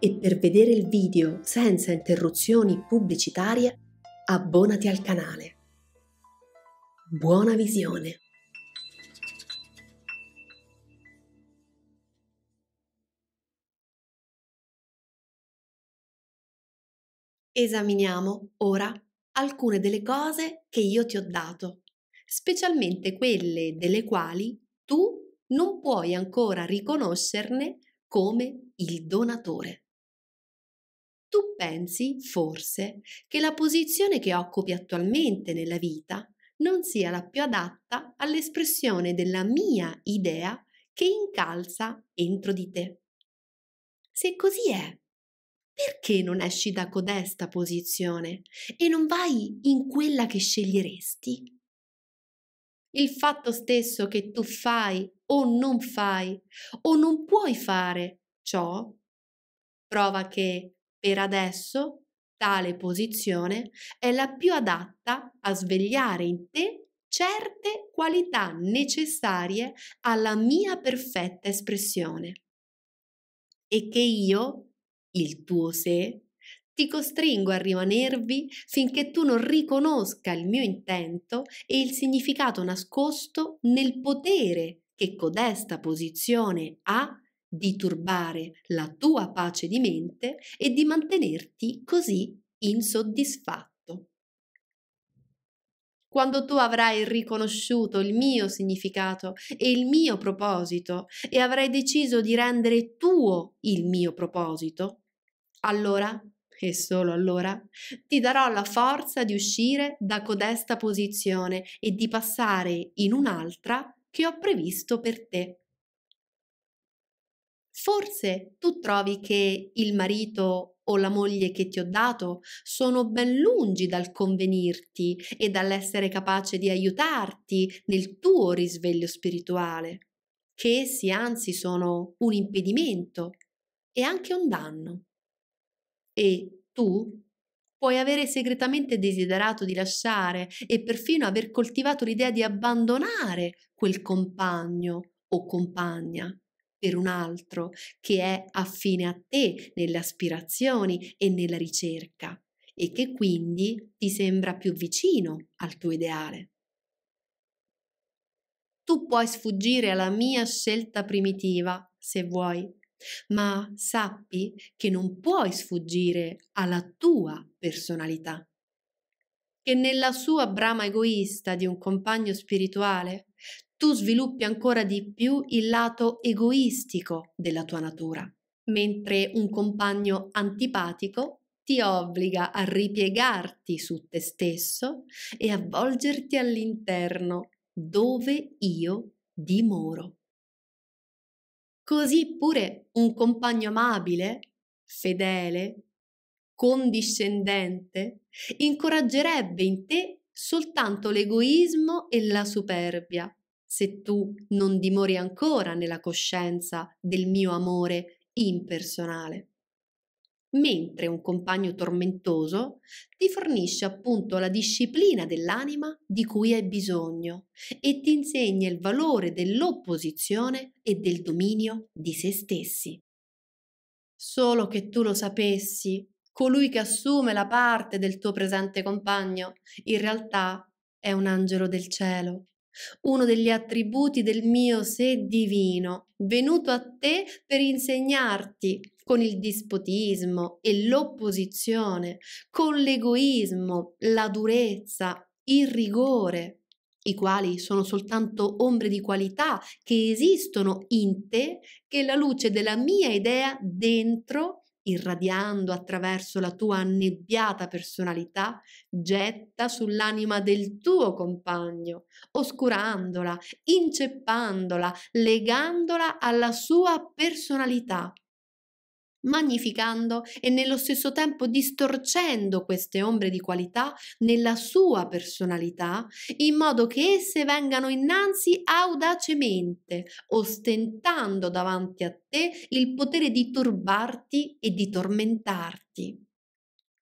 e per vedere il video senza interruzioni pubblicitarie abbonati al canale. Buona visione! Esaminiamo ora alcune delle cose che io ti ho dato, specialmente quelle delle quali tu non puoi ancora riconoscerne come il donatore tu pensi, forse, che la posizione che occupi attualmente nella vita non sia la più adatta all'espressione della mia idea che incalza entro di te. Se così è, perché non esci da codesta posizione e non vai in quella che sceglieresti? Il fatto stesso che tu fai o non fai o non puoi fare ciò prova che per adesso tale posizione è la più adatta a svegliare in te certe qualità necessarie alla mia perfetta espressione e che io, il tuo sé, ti costringo a rimanervi finché tu non riconosca il mio intento e il significato nascosto nel potere che codesta posizione ha di turbare la tua pace di mente e di mantenerti così insoddisfatto. Quando tu avrai riconosciuto il mio significato e il mio proposito e avrai deciso di rendere tuo il mio proposito, allora, e solo allora, ti darò la forza di uscire da codesta posizione e di passare in un'altra che ho previsto per te. Forse tu trovi che il marito o la moglie che ti ho dato sono ben lungi dal convenirti e dall'essere capace di aiutarti nel tuo risveglio spirituale, che essi anzi sono un impedimento e anche un danno. E tu puoi avere segretamente desiderato di lasciare e perfino aver coltivato l'idea di abbandonare quel compagno o compagna per un altro che è affine a te nelle aspirazioni e nella ricerca e che quindi ti sembra più vicino al tuo ideale. Tu puoi sfuggire alla mia scelta primitiva, se vuoi, ma sappi che non puoi sfuggire alla tua personalità, che nella sua brama egoista di un compagno spirituale tu sviluppi ancora di più il lato egoistico della tua natura, mentre un compagno antipatico ti obbliga a ripiegarti su te stesso e a volgerti all'interno dove io dimoro. Così pure un compagno amabile, fedele, condiscendente, incoraggerebbe in te soltanto l'egoismo e la superbia, se tu non dimori ancora nella coscienza del mio amore impersonale. Mentre un compagno tormentoso ti fornisce appunto la disciplina dell'anima di cui hai bisogno e ti insegna il valore dell'opposizione e del dominio di se stessi. Solo che tu lo sapessi, colui che assume la parte del tuo presente compagno in realtà è un angelo del cielo uno degli attributi del mio sé divino, venuto a te per insegnarti con il dispotismo e l'opposizione, con l'egoismo, la durezza, il rigore, i quali sono soltanto ombre di qualità che esistono in te, che è la luce della mia idea dentro irradiando attraverso la tua annebbiata personalità, getta sull'anima del tuo compagno, oscurandola, inceppandola, legandola alla sua personalità magnificando e nello stesso tempo distorcendo queste ombre di qualità nella sua personalità, in modo che esse vengano innanzi audacemente, ostentando davanti a te il potere di turbarti e di tormentarti.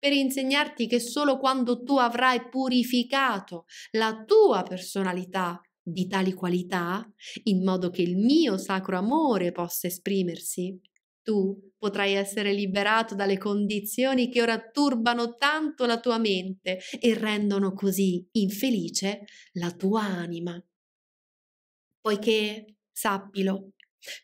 Per insegnarti che solo quando tu avrai purificato la tua personalità di tali qualità, in modo che il mio sacro amore possa esprimersi, tu potrai essere liberato dalle condizioni che ora turbano tanto la tua mente e rendono così infelice la tua anima. Poiché, sappilo,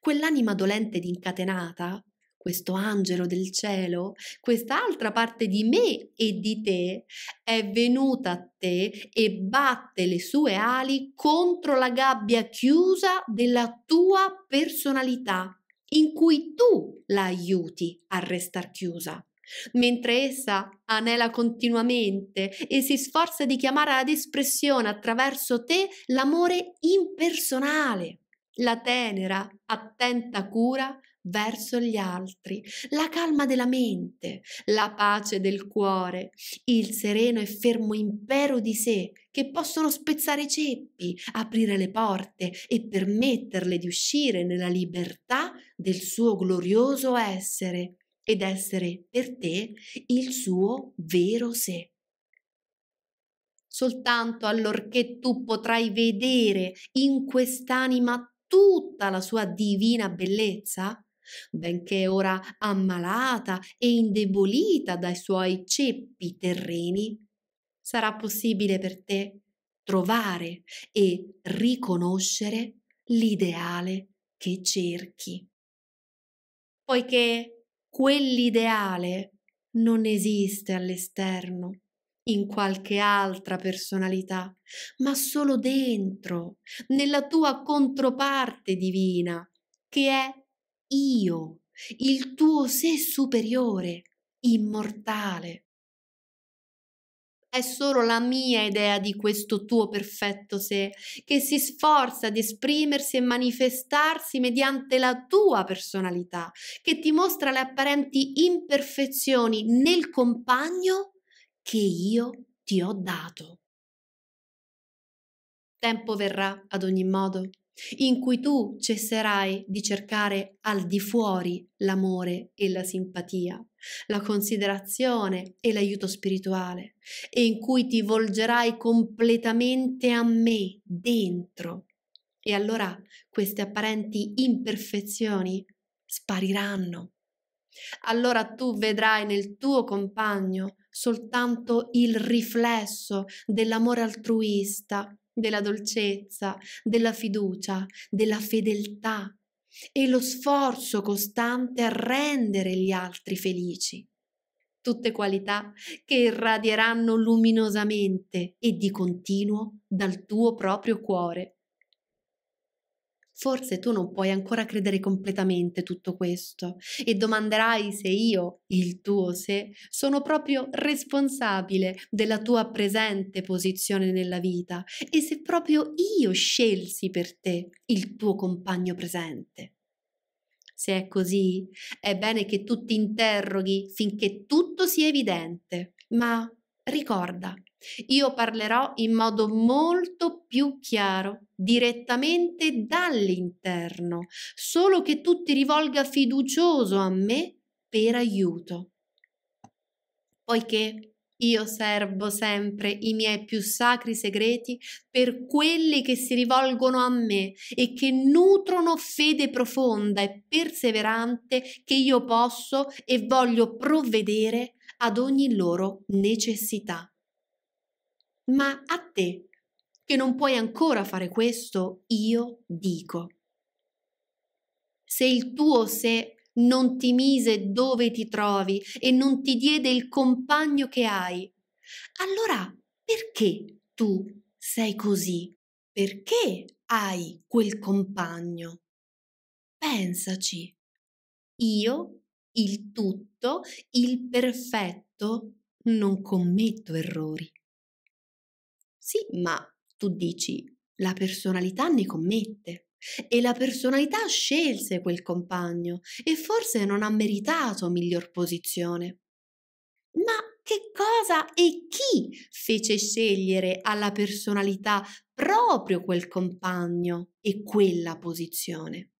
quell'anima dolente ed incatenata, questo angelo del cielo, quest'altra parte di me e di te, è venuta a te e batte le sue ali contro la gabbia chiusa della tua personalità in cui tu la aiuti a restar chiusa, mentre essa anela continuamente e si sforza di chiamare ad espressione attraverso te l'amore impersonale la tenera, attenta cura verso gli altri, la calma della mente, la pace del cuore, il sereno e fermo impero di sé che possono spezzare i ceppi, aprire le porte e permetterle di uscire nella libertà del suo glorioso essere ed essere per te il suo vero sé. Soltanto allorché tu potrai vedere in quest'anima tutta la sua divina bellezza, benché ora ammalata e indebolita dai suoi ceppi terreni, sarà possibile per te trovare e riconoscere l'ideale che cerchi. Poiché quell'ideale non esiste all'esterno, in qualche altra personalità, ma solo dentro, nella tua controparte divina, che è io, il tuo sé superiore, immortale. È solo la mia idea di questo tuo perfetto sé, che si sforza di esprimersi e manifestarsi mediante la tua personalità, che ti mostra le apparenti imperfezioni nel compagno che io ti ho dato. Tempo verrà, ad ogni modo, in cui tu cesserai di cercare al di fuori l'amore e la simpatia, la considerazione e l'aiuto spirituale, e in cui ti volgerai completamente a me dentro. E allora queste apparenti imperfezioni spariranno. Allora tu vedrai nel tuo compagno soltanto il riflesso dell'amore altruista, della dolcezza, della fiducia, della fedeltà e lo sforzo costante a rendere gli altri felici. Tutte qualità che irradieranno luminosamente e di continuo dal tuo proprio cuore. Forse tu non puoi ancora credere completamente tutto questo e domanderai se io, il tuo sé, sono proprio responsabile della tua presente posizione nella vita e se proprio io scelsi per te il tuo compagno presente. Se è così, è bene che tu ti interroghi finché tutto sia evidente, ma ricorda, io parlerò in modo molto più più chiaro, direttamente dall'interno, solo che tu ti rivolga fiducioso a me per aiuto. Poiché io servo sempre i miei più sacri segreti per quelli che si rivolgono a me e che nutrono fede profonda e perseverante che io posso e voglio provvedere ad ogni loro necessità. Ma a te che non puoi ancora fare questo, io dico. Se il tuo sé non ti mise dove ti trovi e non ti diede il compagno che hai, allora perché tu sei così? Perché hai quel compagno? Pensaci. Io, il tutto, il perfetto, non commetto errori. Sì, ma tu dici, la personalità ne commette. E la personalità scelse quel compagno e forse non ha meritato miglior posizione. Ma che cosa e chi fece scegliere alla personalità proprio quel compagno e quella posizione?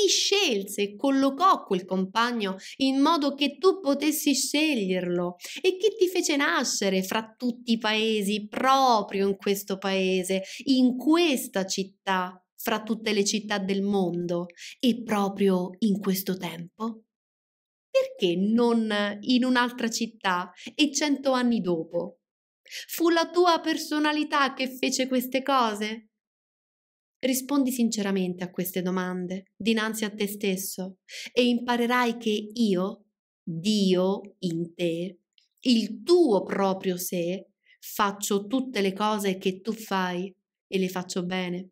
chi scelse e collocò quel compagno in modo che tu potessi sceglierlo e chi ti fece nascere fra tutti i paesi proprio in questo paese, in questa città, fra tutte le città del mondo e proprio in questo tempo? Perché non in un'altra città e cento anni dopo? Fu la tua personalità che fece queste cose? Rispondi sinceramente a queste domande, dinanzi a te stesso, e imparerai che io, Dio in te, il tuo proprio sé, faccio tutte le cose che tu fai e le faccio bene.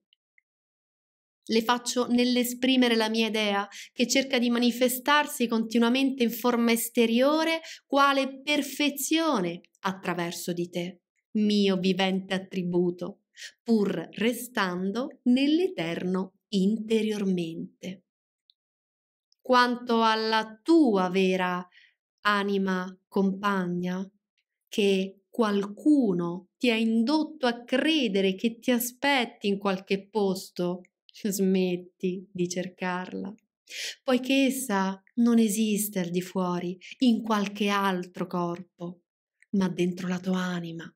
Le faccio nell'esprimere la mia idea, che cerca di manifestarsi continuamente in forma esteriore, quale perfezione attraverso di te, mio vivente attributo pur restando nell'Eterno interiormente. Quanto alla tua vera anima compagna, che qualcuno ti ha indotto a credere che ti aspetti in qualche posto, smetti di cercarla, poiché essa non esiste al di fuori, in qualche altro corpo, ma dentro la tua anima.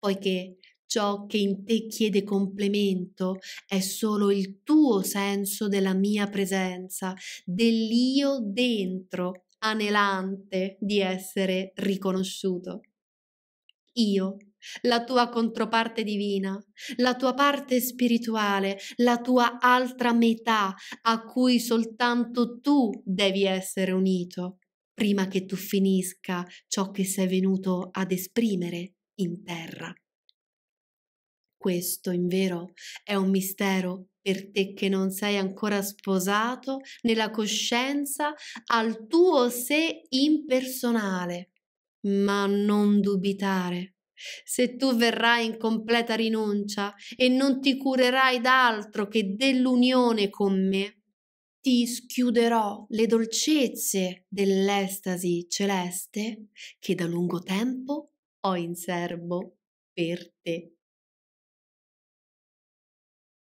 Poiché ciò che in te chiede complemento è solo il tuo senso della mia presenza, dell'io dentro, anelante di essere riconosciuto. Io, la tua controparte divina, la tua parte spirituale, la tua altra metà a cui soltanto tu devi essere unito prima che tu finisca ciò che sei venuto ad esprimere in terra. Questo, in vero, è un mistero per te che non sei ancora sposato nella coscienza al tuo sé impersonale. Ma non dubitare. Se tu verrai in completa rinuncia e non ti curerai d'altro che dell'unione con me, ti schiuderò le dolcezze dell'estasi celeste che da lungo tempo ho in serbo per te.